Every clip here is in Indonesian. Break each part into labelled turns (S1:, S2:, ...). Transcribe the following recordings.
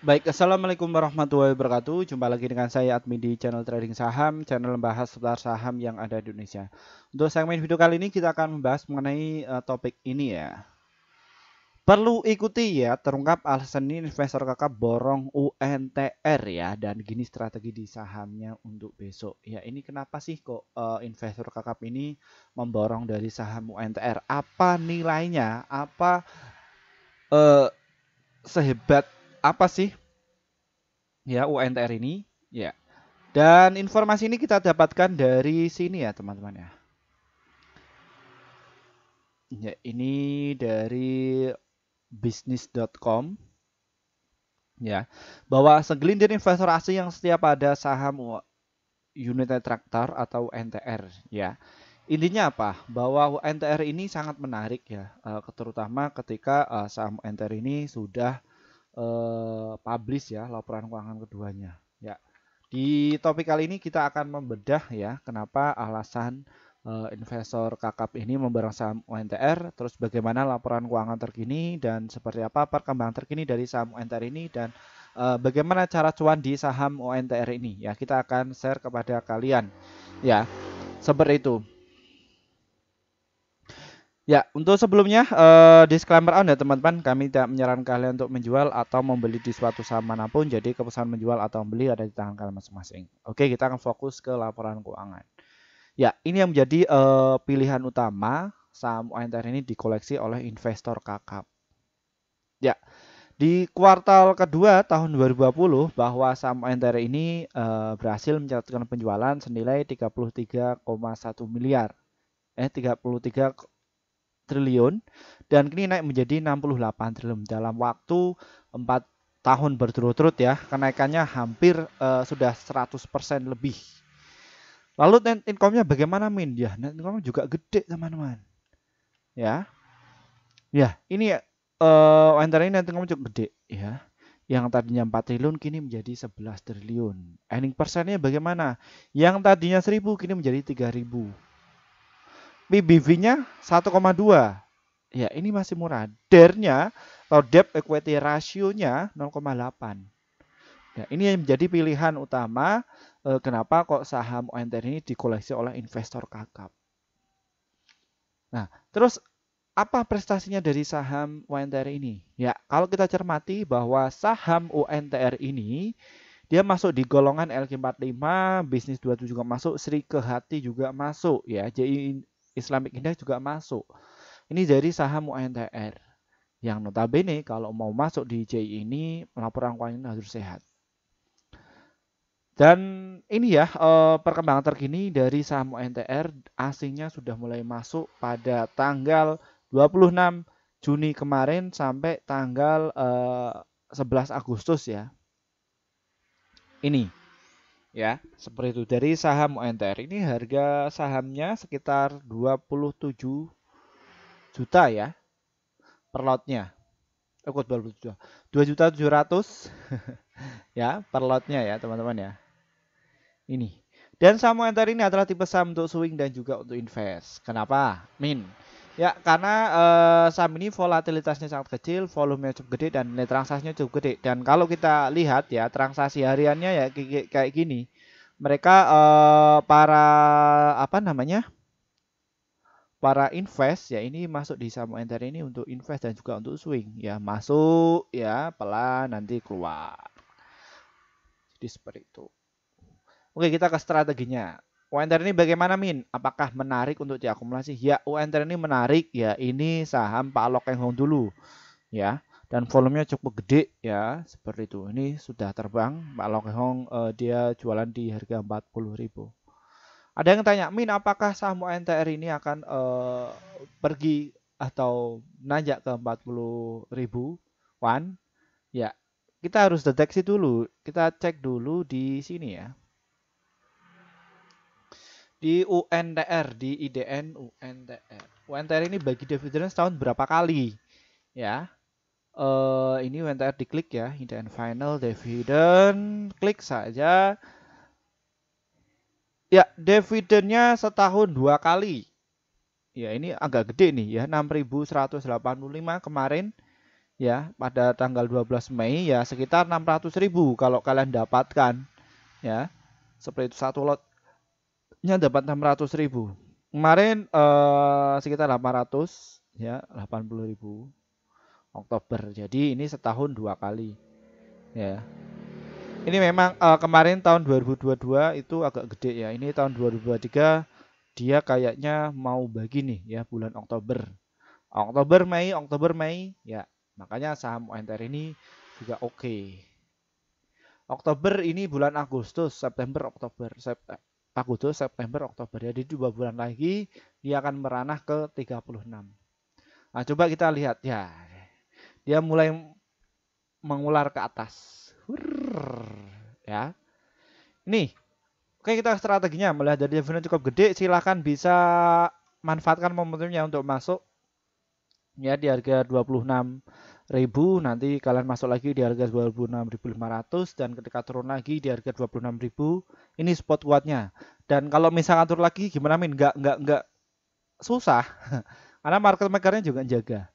S1: Baik, Assalamualaikum warahmatullahi wabarakatuh. Jumpa lagi dengan saya admin di channel trading saham, channel membahas seputar saham yang ada di Indonesia. Untuk segmen video kali ini kita akan membahas mengenai uh, topik ini ya. Perlu ikuti ya, terungkap alasan ini investor kakak borong UNTR ya, dan gini strategi di sahamnya untuk besok. Ya ini kenapa sih kok uh, investor kakak ini memborong dari saham UNTR? Apa nilainya? Apa uh, sehebat apa sih ya UNTR ini ya. Dan informasi ini kita dapatkan dari sini ya teman-teman ya. Ya, ini dari bisnis.com ya bahwa segelintir investor asing yang setiap pada saham unit Tractor atau UNTR ya intinya apa bahwa UNTR ini sangat menarik ya eh, terutama ketika eh, saham UNTR ini sudah eh, publish ya laporan keuangan keduanya ya di topik kali ini kita akan membedah ya kenapa alasan eh, investor kakap ini memegang saham UNTR terus bagaimana laporan keuangan terkini dan seperti apa perkembangan terkini dari saham UNTR ini dan eh, bagaimana cara cuan di saham UNTR ini ya kita akan share kepada kalian ya seperti itu Ya, untuk sebelumnya uh, disclaimer ya teman-teman, kami tidak menyarankan kalian untuk menjual atau membeli di suatu saham manapun. Jadi keputusan menjual atau membeli ada di tangan kalian masing-masing. Oke, kita akan fokus ke laporan keuangan. Ya, ini yang menjadi uh, pilihan utama saham UNTR ini dikoleksi oleh investor kakap. Ya, di kuartal kedua tahun 2020 bahwa saham UNTR ini uh, berhasil mencatatkan penjualan senilai 33,1 miliar eh 33 triliun dan kini naik menjadi 68 triliun dalam waktu 4 tahun berturut-turut ya. Kenaikannya hampir uh, sudah 100% lebih. Lalu net income-nya bagaimana Min? Ya, net income juga gede, teman-teman. Ya. Ya, ini uh, eh, antara ini net income juga gede ya. Yang tadinya 4 triliun kini menjadi 11 triliun. Earning persennya bagaimana? Yang tadinya 1000 kini menjadi 3000 pbv nya 1,2. Ya, ini masih murah. DER-nya atau debt equity ratio-nya 0,8. Ya, ini yang menjadi pilihan utama eh, kenapa kok saham ONTR ini dikoleksi oleh investor kakap. Nah, terus apa prestasinya dari saham UNTR ini? Ya, kalau kita cermati bahwa saham UNTR ini dia masuk di golongan LQ45, bisnis 27 juga masuk, Sri Kehati juga masuk ya. Jadi Islamic Index juga masuk. Ini dari saham UNTR yang notabene kalau mau masuk di JI ini laporan keuangan harus sehat. Dan ini ya eh, perkembangan terkini dari saham UNTR asingnya sudah mulai masuk pada tanggal 26 Juni kemarin sampai tanggal 11 eh, Agustus ya. Ini ya seperti itu dari saham UNTR ini harga sahamnya sekitar 27 juta ya per lotnya ikut 27 2 juta 700 ya per lotnya ya teman-teman ya ini dan saham UNTR ini adalah tipe saham untuk swing dan juga untuk invest kenapa min Ya, karena uh, eh, saham ini volatilitasnya sangat kecil, volumenya cukup gede dan nilai transaksinya cukup gede. Dan kalau kita lihat ya transaksi hariannya ya kayak gini. Mereka uh, para apa namanya? Para invest ya ini masuk di saham enter ini untuk invest dan juga untuk swing ya, masuk ya pelan nanti keluar. Jadi seperti itu. Oke, kita ke strateginya. UNTR ini bagaimana Min? Apakah menarik untuk diakumulasi? Ya, UNTR ini menarik ya. Ini saham Pak Lok Eng Hong dulu. Ya, dan volumenya cukup gede ya, seperti itu. Ini sudah terbang Pak Lok Hong eh, dia jualan di harga 40.000. Ada yang tanya, "Min, apakah saham UNTR ini akan eh, pergi atau nanjak ke 40.000?" Wan, ya, kita harus deteksi dulu. Kita cek dulu di sini ya di UNTR di IDN UNTR UNTR ini bagi dividen setahun berapa kali ya uh, ini UNTR diklik ya IDN final dividen klik saja ya dividennya setahun dua kali ya ini agak gede nih ya 6185 kemarin ya pada tanggal 12 Mei ya sekitar 600.000 kalau kalian dapatkan ya seperti itu satu lot nya dapat 600 ribu kemarin eh, sekitar 800 ya 80 ribu Oktober jadi ini setahun dua kali ya ini memang eh, kemarin tahun 2022 itu agak gede ya ini tahun 2023 dia kayaknya mau bagi nih ya bulan Oktober Oktober Mei Oktober Mei ya makanya saham enter ini juga oke okay. Oktober ini bulan Agustus, September, Oktober, September. Agustus, September, Oktober. Jadi dua bulan lagi dia akan meranah ke 36. Nah, coba kita lihat ya. Dia mulai mengular ke atas. Hurr, ya. Ini. Oke, kita strateginya melihat dari dividen cukup gede, silahkan bisa manfaatkan momentumnya untuk masuk ya di harga 26 ribu nanti kalian masuk lagi di harga 26.500 dan ketika turun lagi di harga 26.000 ini spot kuatnya dan kalau misalkan turun lagi gimana min nggak nggak nggak susah karena market makernya juga jaga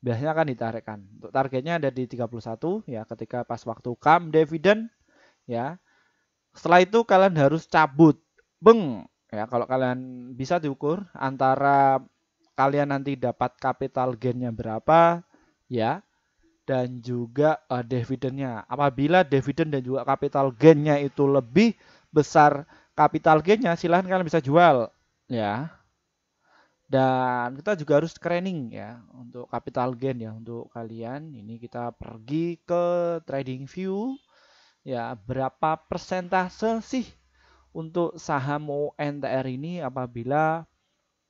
S1: biasanya akan ditarikkan untuk targetnya ada di 31 ya ketika pas waktu kam dividen ya setelah itu kalian harus cabut beng ya kalau kalian bisa diukur antara kalian nanti dapat capital gainnya berapa ya dan juga uh, eh, dividennya. Apabila dividen dan juga capital gainnya itu lebih besar capital gainnya, silahkan kalian bisa jual ya. Dan kita juga harus training ya untuk capital gain ya untuk kalian. Ini kita pergi ke trading view ya berapa persentase sih untuk saham UNTR ini apabila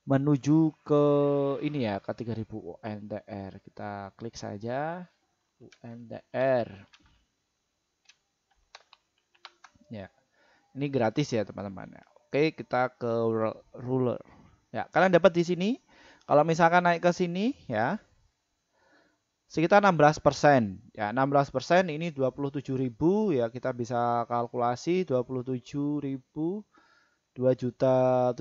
S1: menuju ke ini ya ke 3000 UNTR kita klik saja UNDR, Ya. Ini gratis ya, teman-teman. Ya, oke, kita ke ruler. Ya, kalian dapat di sini. Kalau misalkan naik ke sini ya. Sekitar 16%. Ya, 16% ini 27.000 ya, kita bisa kalkulasi 27.000 2.700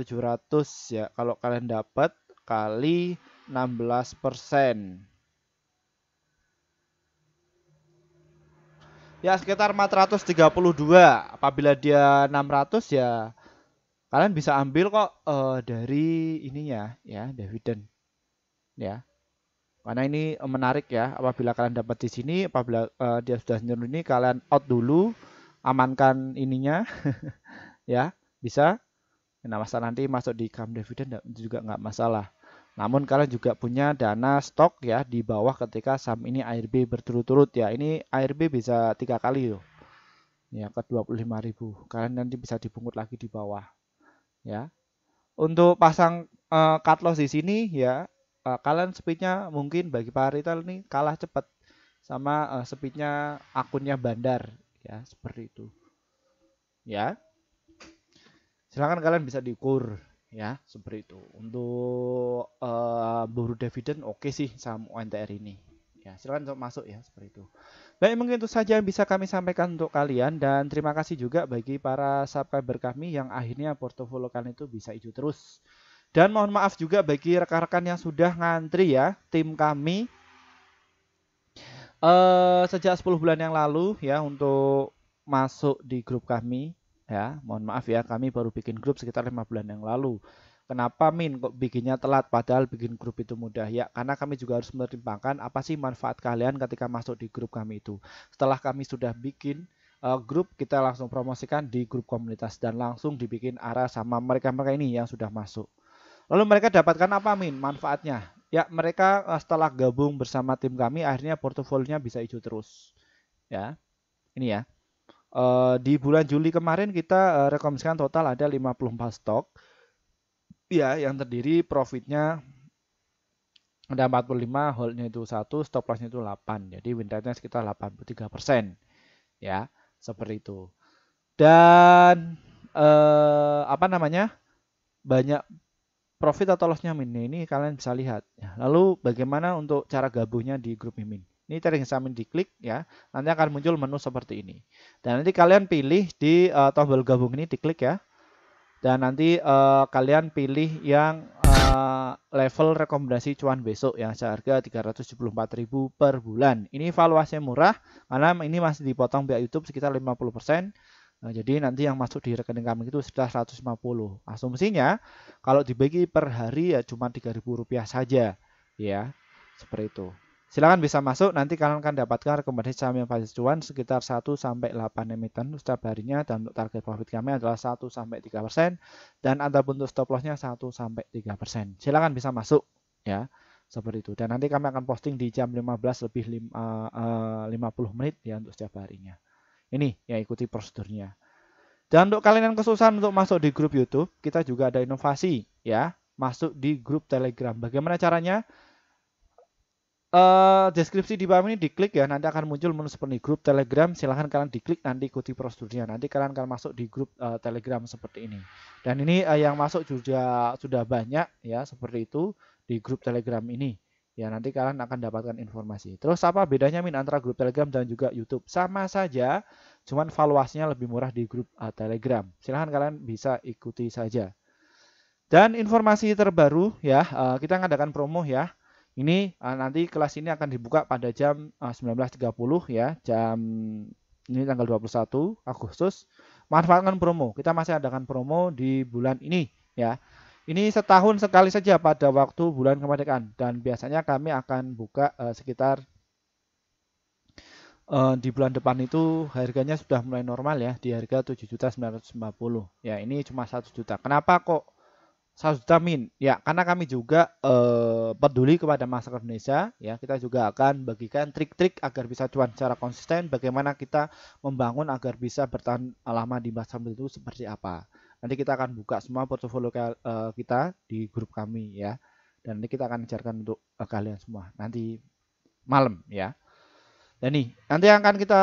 S1: ya kalau kalian dapat kali 16 persen ya sekitar 432 apabila dia 600 ya kalian bisa ambil kok uh, dari ininya ya, ya dividen ya karena ini eh, menarik ya apabila kalian dapat di sini apabila uh, dia sudah nyuruh ini kalian out dulu amankan ininya ya bisa nah masa nanti masuk di kam dividen juga nggak masalah namun kalian juga punya dana stok ya di bawah ketika saham ini ARB berturut-turut ya. Ini ARB bisa tiga kali loh. Ya ke 25.000. Kalian nanti bisa dipungut lagi di bawah. Ya. Untuk pasang uh, cut loss di sini ya uh, kalian speednya mungkin bagi para retail ini kalah cepat sama uh, speednya akunnya Bandar ya seperti itu. Ya. Silahkan kalian bisa diukur ya seperti itu untuk uh, buru dividen oke okay sih saham UNTR ini ya silakan masuk ya seperti itu baik mungkin itu saja yang bisa kami sampaikan untuk kalian dan terima kasih juga bagi para subscriber kami yang akhirnya portofolio kalian itu bisa hijau terus dan mohon maaf juga bagi rekan-rekan yang sudah ngantri ya tim kami uh, sejak 10 bulan yang lalu ya untuk masuk di grup kami ya mohon maaf ya kami baru bikin grup sekitar lima bulan yang lalu Kenapa Min kok bikinnya telat padahal bikin grup itu mudah? Ya, karena kami juga harus mempertimbangkan apa sih manfaat kalian ketika masuk di grup kami itu. Setelah kami sudah bikin uh, grup, kita langsung promosikan di grup komunitas dan langsung dibikin arah sama mereka-mereka ini yang sudah masuk. Lalu mereka dapatkan apa Min manfaatnya? Ya, mereka eh, setelah gabung bersama tim kami akhirnya portofolnya bisa hijau terus. Ya. Ini ya. Uh, di bulan Juli kemarin kita uh, rekomendasikan total ada 54 stok. Ya, yang terdiri profitnya ada 45, holdnya itu 1, stop lossnya itu 8. Jadi win rate-nya sekitar 83%. persen, Ya, seperti itu. Dan eh, apa namanya? Banyak profit atau lossnya Mimin ini kalian bisa lihat. Lalu bagaimana untuk cara gabungnya di grup Mimin? Ini trading yang saya diklik ya, nanti akan muncul menu seperti ini. Dan nanti kalian pilih di uh, tombol gabung ini diklik ya. Dan nanti uh, kalian pilih yang uh, level rekomendasi cuan besok yang seharga 374.000 per bulan. Ini valuasinya murah karena ini masih dipotong biaya YouTube sekitar 50%. Nah, jadi nanti yang masuk di rekening kami itu sudah 150. Asumsinya kalau dibagi per hari ya cuma 3.000 rupiah saja ya. Seperti itu silahkan bisa masuk, nanti kalian akan dapatkan rekomendasi saham yang paling cuan sekitar 1 sampai 8 emiten setiap harinya dan untuk target profit kami adalah 1 3% dan ada untuk stop lossnya 1 3%. silahkan bisa masuk ya. Seperti itu. Dan nanti kami akan posting di jam 15 lebih 5, uh, 50 menit ya untuk setiap harinya. Ini ya ikuti prosedurnya. Dan untuk kalian yang kesusahan untuk masuk di grup YouTube, kita juga ada inovasi ya, masuk di grup Telegram. Bagaimana caranya? Eh, deskripsi di bawah ini diklik ya nanti akan muncul menu seperti grup telegram silahkan kalian diklik nanti ikuti prosedurnya nanti kalian akan masuk di grup uh, telegram seperti ini dan ini uh, yang masuk juga sudah banyak ya seperti itu di grup telegram ini ya nanti kalian akan dapatkan informasi terus apa bedanya min antara grup telegram dan juga youtube sama saja cuman valuasinya lebih murah di grup uh, telegram silahkan kalian bisa ikuti saja dan informasi terbaru ya kita ngadakan promo ya ini uh, nanti kelas ini akan dibuka pada jam eh, uh, 19.30 ya, jam ini tanggal 21 Agustus. Manfaatkan promo. Kita masih adakan promo di bulan ini ya. Ini setahun sekali saja pada waktu bulan kemerdekaan dan biasanya kami akan buka uh, sekitar uh, di bulan depan itu harganya sudah mulai normal ya di harga 7.950. Ya, ini cuma 1 juta. Kenapa kok 100 juta Ya, karena kami juga eh, peduli kepada masyarakat Indonesia, ya. Kita juga akan bagikan trik-trik agar bisa cuan secara konsisten, bagaimana kita membangun agar bisa bertahan lama di masa itu seperti apa. Nanti kita akan buka semua portofolio eh, kita di grup kami ya. Dan nanti kita akan ajarkan untuk eh, kalian semua nanti malam ya. Dan nah, nih, nanti yang akan kita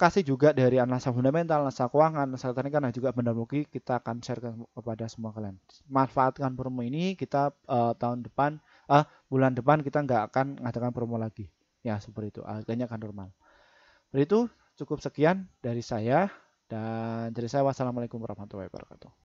S1: kasih juga dari analisa fundamental, analisa keuangan, analisa teknik kan juga benda bukti kita akan share kepada semua kalian. Manfaatkan promo ini, kita uh, tahun depan, uh, bulan depan kita nggak akan mengadakan promo lagi. Ya, seperti itu. Harganya akan normal. Seperti itu, cukup sekian dari saya. Dan dari saya, wassalamualaikum warahmatullahi wabarakatuh.